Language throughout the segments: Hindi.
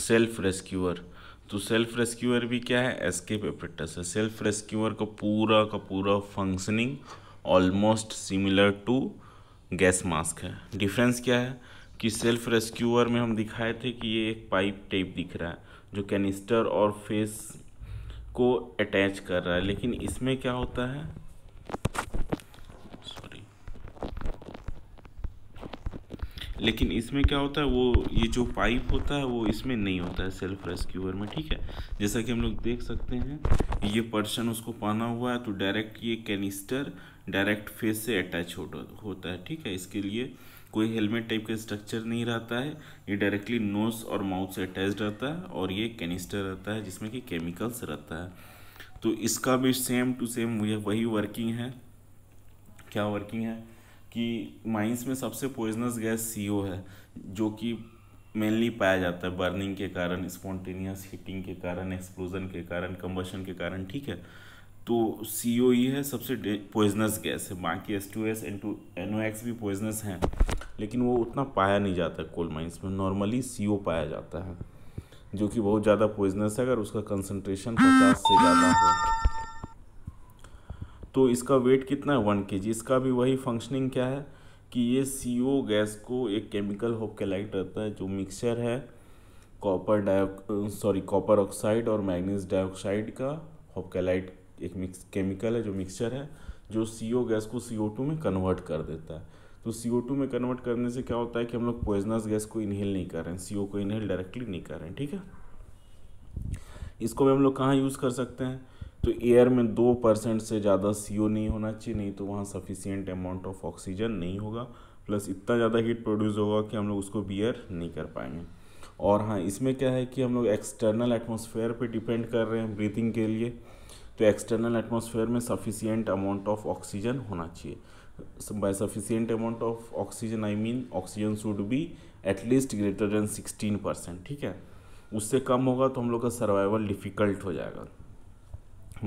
सेल्फ रेस्क्यूअर तो सेल्फ रेस्क्यूअर भी क्या है एस्केप एपरेटस है सेल्फ रेस्क्यूअर का पूरा का पूरा functioning almost similar to gas mask है डिफरेंस क्या है कि सेल्फ रेस्क्यूअर में हम दिखाए थे कि ये एक पाइप टाइप दिख रहा है जो कैनिस्टर और फेस को अटैच कर रहा है लेकिन इसमें क्या होता है लेकिन इसमें क्या होता है वो ये जो पाइप होता है वो इसमें नहीं होता है सेल्फ रेस्क्यूअर में ठीक है जैसा कि हम लोग देख सकते हैं ये पर्सन उसको पाना हुआ है तो डायरेक्ट ये कैनिस्टर डायरेक्ट फेस से अटैच होता है ठीक है इसके लिए कोई हेलमेट टाइप का स्ट्रक्चर नहीं रहता है ये डायरेक्टली नोज और माउथ से अटैच रहता है और ये कैनिस्टर रहता है जिसमें कि केमिकल्स रहता है तो इसका भी सेम टू सेम वही वर्किंग है क्या वर्किंग है कि माइंस में सबसे पॉइजनस गैस सी है जो कि मेनली पाया जाता है बर्निंग के कारण स्पॉन्टेनियस हीटिंग के कारण एक्सप्लोजन के कारण कम्बशन के कारण ठीक है तो सी ओ ये है सबसे पॉइजनस गैस है बाकी S two S N two N O X भी पॉइजनस हैं लेकिन वो उतना पाया नहीं जाता है कोल माइंस में नॉर्मली सी ओ पाया जाता है जो कि बहुत ज़्यादा पॉइजनस है अगर उसका कंसनट्रेशन पचास से ज़्यादा हो तो इसका वेट कितना है वन के जी इसका भी वही फंक्शनिंग क्या है कि ये सी गैस को एक केमिकल होपकेलाइट रहता है जो मिक्सचर है copper di sorry copper oxide और मैग्नीज डाइऑक्साइड का होपकेलाइट एक मिक्स केमिकल है जो मिक्सचर है जो सी गैस को सी में कन्वर्ट कर देता है तो सी में कन्वर्ट करने से क्या होता है कि हम लोग पॉइजनस गैस को इनहेल नहीं कर रहे हैं सी को इनहेल डायरेक्टली नहीं कर रहे हैं ठीक है इसको भी हम लोग कहाँ यूज़ कर सकते हैं तो एयर में दो परसेंट से ज़्यादा सी नहीं होना चाहिए नहीं तो वहाँ सफिशियंट अमाउंट ऑफ ऑक्सीजन नहीं होगा प्लस इतना ज़्यादा हीट प्रोड्यूस होगा कि हम लोग उसको बियर नहीं कर पाएंगे और हाँ इसमें क्या है कि हम लोग एक्सटर्नल एटमोसफेयर पर डिपेंड कर रहे हैं ब्रीथिंग के लिए तो एक्सटर्नल एटमोसफेयर में सफिशियंट अमाउंट ऑफ ऑक्सीजन होना चाहिए by sufficient amount of oxygen I mean oxygen should be at least greater than sixteen percent ठीक है उससे कम होगा तो हम लोग का सर्वाइवल डिफ़िकल्ट हो जाएगा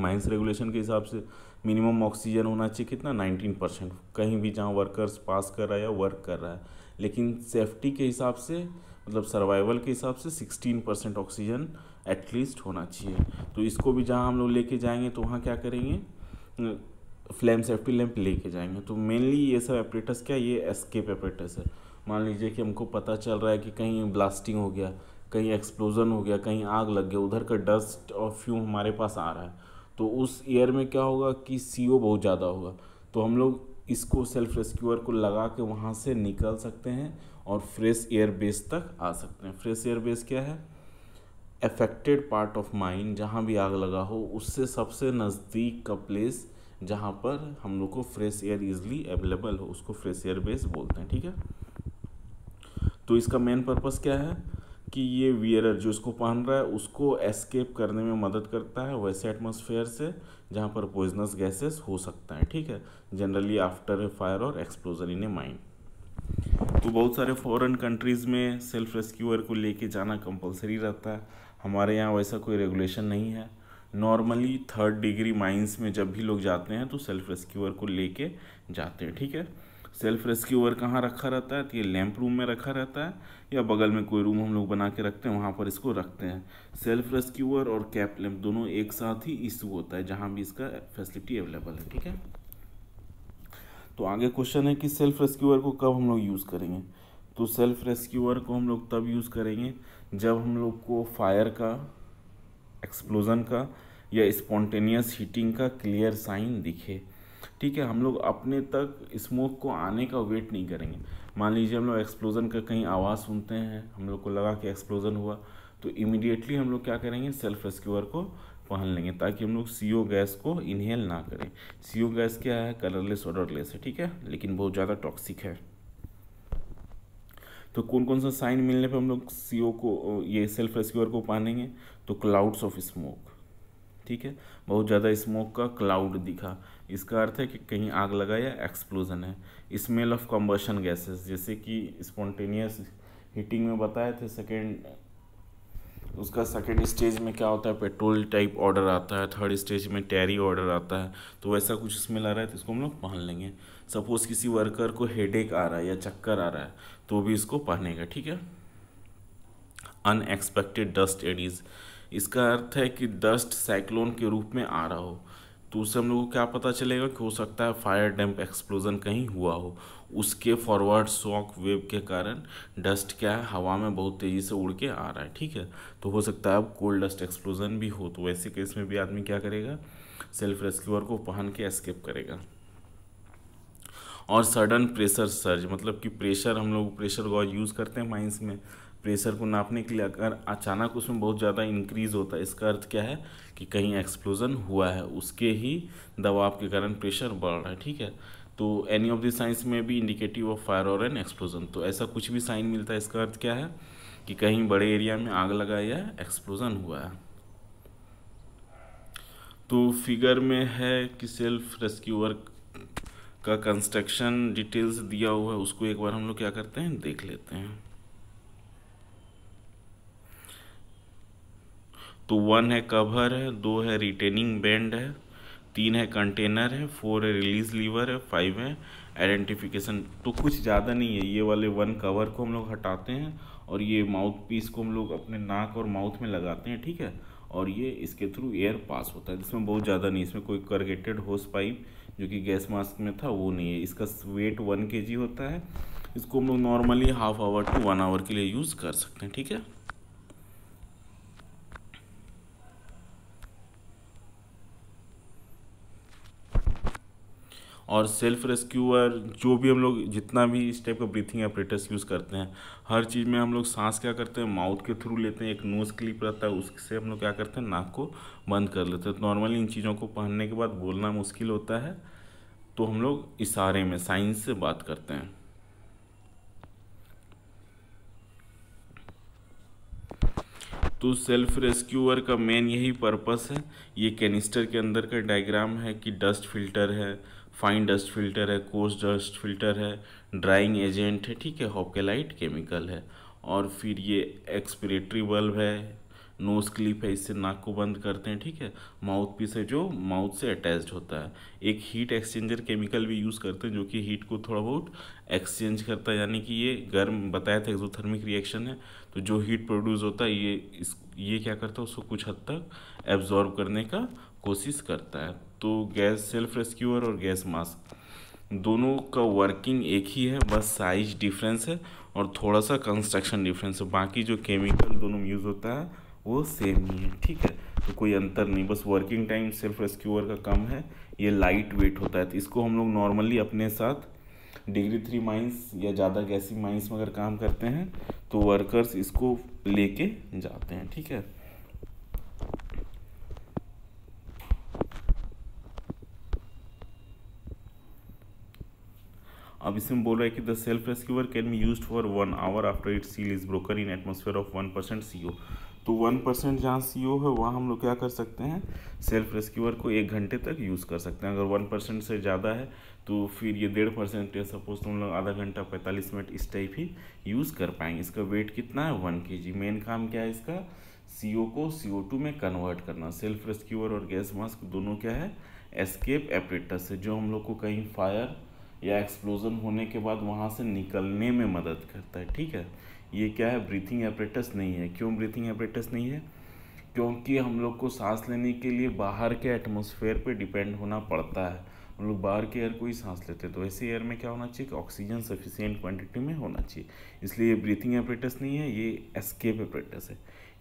माइंस रेगुलेशन के हिसाब से मिनिमम ऑक्सीजन होना चाहिए कितना 19 परसेंट कहीं भी जहाँ वर्कर्स पास कर रहा है या वर्क कर रहा है लेकिन सेफ्टी के हिसाब से मतलब सर्वाइवल के हिसाब से 16 परसेंट ऑक्सीजन एटलीस्ट होना चाहिए तो इसको भी जहाँ हम लोग लेके जाएंगे तो वहाँ क्या करेंगे फ्लेम सेफ्टी लैम्प लेके जाएंगे तो मेनली ये सब एपरेटस क्या ये एस्केप एपरेटस है मान लीजिए कि हमको पता चल रहा है कि कहीं ब्लास्टिंग हो गया कहीं एक्सप्लोजन हो गया कहीं आग लग गया उधर का डस्ट और फ्यूम हमारे पास आ रहा है तो उस एयर में क्या होगा कि सी बहुत ज़्यादा होगा तो हम लोग इसको सेल्फ रेस्क्यूअर को लगा के वहाँ से निकल सकते हैं और फ्रेश एयर बेस तक आ सकते हैं फ्रेश एयर बेस क्या है अफेक्टेड पार्ट ऑफ माइंड जहाँ भी आग लगा हो उससे सबसे नज़दीक का प्लेस जहाँ पर हम लोग को फ्रेश एयर इजली अवेलेबल हो उसको फ्रेश एयर बेस बोलते हैं ठीक है तो इसका मेन पर्पस क्या है कि ये वियरर जो इसको पहन रहा है उसको एस्केप करने में मदद करता है वैसे एटमोसफेयर से जहाँ पर पॉइजनस गैसेस हो सकता है ठीक है जनरली आफ्टर ए फायर और एक्सप्लोजन इन ए माइंड तो बहुत सारे फॉरेन कंट्रीज़ में सेल्फ रेस्क्यूअर को लेके जाना कंपलसरी रहता है हमारे यहाँ वैसा कोई रेगुलेशन नहीं है नॉर्मली थर्ड डिग्री माइंस में जब भी लोग जाते हैं तो सेल्फ रेस्क्यूअर को लेके जाते हैं ठीक है सेल्फ रेस्क्यूअर कहाँ रखा रहता है तो ये लैम्प रूम में रखा रहता है या बगल में कोई रूम हम लोग बना के रखते हैं वहाँ पर इसको रखते हैं सेल्फ रेस्क्यूअर और कैप लैम्प दोनों एक साथ ही इशू होता है जहाँ भी इसका फैसिलिटी अवेलेबल है ठीक है तो आगे क्वेश्चन है कि सेल्फ रेस्क्यूअर को कब हम लोग यूज़ करेंगे तो सेल्फ रेस्क्यूअर को हम लोग तब यूज़ करेंगे जब हम लोग को फायर का एक्सप्लोजन का या स्पॉन्टेनियस हीटिंग का क्लियर साइन दिखे ठीक है हम लोग अपने तक स्मोक को आने का वेट नहीं करेंगे मान लीजिए हम लोग एक्सप्लोजन का कहीं आवाज़ सुनते हैं हम लोग को लगा कि एक्सप्लोजन हुआ तो इमिडिएटली हम लोग क्या करेंगे सेल्फ रेस्क्यूअर को पहन लेंगे ताकि हम लोग सी गैस को इनहेल ना करें सी गैस क्या है कलरलेस ऑर्डरलेस है ठीक है लेकिन बहुत ज़्यादा टॉक्सिक है तो कौन कौन सा साइन मिलने पे हम लोग सी को ये सेल्फ रेस्क्यूअर को पहनेंगे तो क्लाउड्स ऑफ स्मोक ठीक है बहुत ज़्यादा स्मोक का क्लाउड दिखा इसका अर्थ है कि कहीं आग लगा या एक्सप्लोजन है स्मेल ऑफ कम्बशन गैसेस जैसे कि स्पॉन्टेनियस हीटिंग में बताए थे सेकेंड उसका सेकेंड स्टेज में क्या होता है पेट्रोल टाइप ऑर्डर आता है थर्ड स्टेज में टैरी ऑर्डर आता है तो वैसा कुछ स्मेल आ रहा है तो इसको हम लोग पहन लेंगे सपोज़ किसी वर्कर को हेडेक आ रहा है या चक्कर आ रहा है तो भी इसको पहनेगा ठीक है अनएक्सपेक्टेड डस्ट एडीज़ इसका अर्थ है कि डस्ट साइक्लोन के रूप में आ रहा हो तो उससे हम लोगों को क्या पता चलेगा कि हो सकता है फायर डैम्प एक्सप्लोजन कहीं हुआ हो उसके फॉरवर्ड शॉक वेव के कारण डस्ट क्या है हवा में बहुत तेज़ी से उड़ के आ रहा है ठीक है तो हो सकता है अब कोल्ड डस्ट एक्सप्लोजन भी हो तो वैसे केस में भी आदमी क्या करेगा सेल्फ रेस्क्यूअर को पहन के एस्केप करेगा और सडन प्रेशर सर्ज मतलब कि प्रेशर हम लोग प्रेशर गॉज यूज़ करते हैं माइंस में प्रेशर को नापने के लिए अगर अचानक उसमें बहुत ज़्यादा इंक्रीज़ होता है इसका अर्थ क्या है कि कहीं एक्सप्लोजन हुआ है उसके ही दबाव के कारण प्रेशर बढ़ रहा है ठीक है तो एनी ऑफ दिस साइंस में भी इंडिकेटिव ऑफ फायर और एन एक्सप्लोजन तो ऐसा कुछ भी साइन मिलता है इसका अर्थ क्या है कि कहीं बड़े एरिया में आग लगा या एक्सप्लोजन हुआ है तो फिगर में है कि सेल्फ रेस्क्यूअर का कंस्ट्रक्शन डिटेल्स दिया हुआ है उसको एक बार हम लोग क्या करते हैं देख लेते हैं तो वन है कवर है दो है रिटेनिंग बैंड है तीन है कंटेनर है फोर है रिलीज लीवर है फाइव है आइडेंटिफिकेशन तो कुछ ज़्यादा नहीं है ये वाले वन कवर को हम लोग हटाते हैं और ये माउथ पीस को हम लोग अपने नाक और माउथ में लगाते हैं ठीक है और ये इसके थ्रू एयर पास होता है जिसमें बहुत ज़्यादा नहीं इसमें कोई करगेटेड होस पाइप जो कि गैस मास्क में था वो नहीं है इसका वेट वन के होता है इसको हम लोग normally half hour to one hour के लिए यूज़ कर सकते हैं ठीक है और सेल्फ रेस्क्यूअर जो भी हम लोग जितना भी इस टाइप का ब्रीथिंग ऑपरेटर्स यूज़ करते हैं हर चीज़ में हम लोग सांस क्या करते हैं माउथ के थ्रू लेते हैं एक नोज़ क्लिप रहता है उससे हम लोग क्या करते हैं नाक को बंद कर लेते हैं तो नॉर्मली इन चीज़ों को पहनने के बाद बोलना मुश्किल होता है तो हम लोग इशारे में साइंस से बात करते हैं तो सेल्फ रेस्क्यूअर का मेन यही पर्पस है ये कैनिस्टर के अंदर का डायग्राम है कि डस्ट फिल्टर है फाइन डस्ट फिल्टर है कोर्स डस्ट फिल्टर है ड्राइंग एजेंट है ठीक है हॉकेलाइट केमिकल है और फिर ये एक्सपिरेटरी बल्ब है नोज क्लिप है इससे नाक को बंद करते हैं ठीक है माउथ पीस है जो माउथ से अटैच्ड होता है एक हीट एक्सचेंजर केमिकल भी यूज़ करते हैं जो कि हीट को थोड़ा बहुत एक्सचेंज करता है यानी कि ये गर्म बताया था एक्जोथर्मिक रिएक्शन है तो जो हीट प्रोड्यूस होता है ये इस ये क्या करता है उसको कुछ हद तक एब्जॉर्ब करने का कोशिश करता है तो गैस सेल्फ रेस्क्यूअर और गैस मास्क दोनों का वर्किंग एक ही है बस साइज डिफरेंस है और थोड़ा सा कंस्ट्रक्शन डिफरेंस है बाकी जो केमिकल दोनों में यूज़ होता है वो सेम ही है ठीक है तो कोई अंतर नहीं बस वर्किंग टाइम सेल्फ रेस्क्यूअर का कम है ये लाइट वेट होता है तो इसको हम लोग नॉर्मली अपने साथ डिग्री थ्री माइंस या ज़्यादा गैसी माइंस में अगर काम करते हैं तो वर्कर्स इसको लेके जाते हैं ठीक है अब इसमें बोल रहा है कि the self rescuer can be use for one hour after it seal is broken in atmosphere of one percent C तो वन परसेंट जहाँ सी ओ है वहाँ हम लोग क्या कर सकते हैं सेल्फ रेस्क्यूअर को एक घंटे तक यूज़ कर सकते हैं अगर वन परसेंट से ज़्यादा है तो फिर ये डेढ़ परसेंट या सपोज तुम तो लोग आधा घंटा पैंतालीस मिनट इस टाइप ही यूज़ कर पाएंगे इसका वेट कितना है वन के जी मेन काम क्या है इसका सी ओ को सी ओ टू में कन्वर्ट करना सेल्फ रेस्क्यूअर और गैस मास्क दोनों क्या है एस्केप एपरेटस से जो हम लोग को कहीं फायर या एक्सप्लोजन होने के बाद वहाँ से निकलने में मदद करता है ठीक है ये क्या है ब्रीथिंग एपरेटस नहीं है क्यों ब्रीथिंग एपरेटस नहीं है क्योंकि हम लोग को सांस लेने के लिए बाहर के एटमोसफेयर पर डिपेंड होना पड़ता है हम लोग बाहर के एयर को ही सांस लेते हैं तो ऐसे एयर में क्या होना चाहिए कि ऑक्सीजन सफिशियंट क्वांटिटी में होना चाहिए इसलिए ये ब्रीथिंग एपरेटस नहीं है ये एस्केप एपरेटस है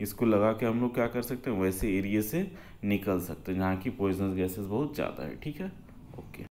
इसको लगा के हम लोग क्या कर सकते हैं वैसे एरिए से निकल सकते हैं जहाँ की पॉइजनस गैसेस बहुत ज़्यादा है ठीक है ओके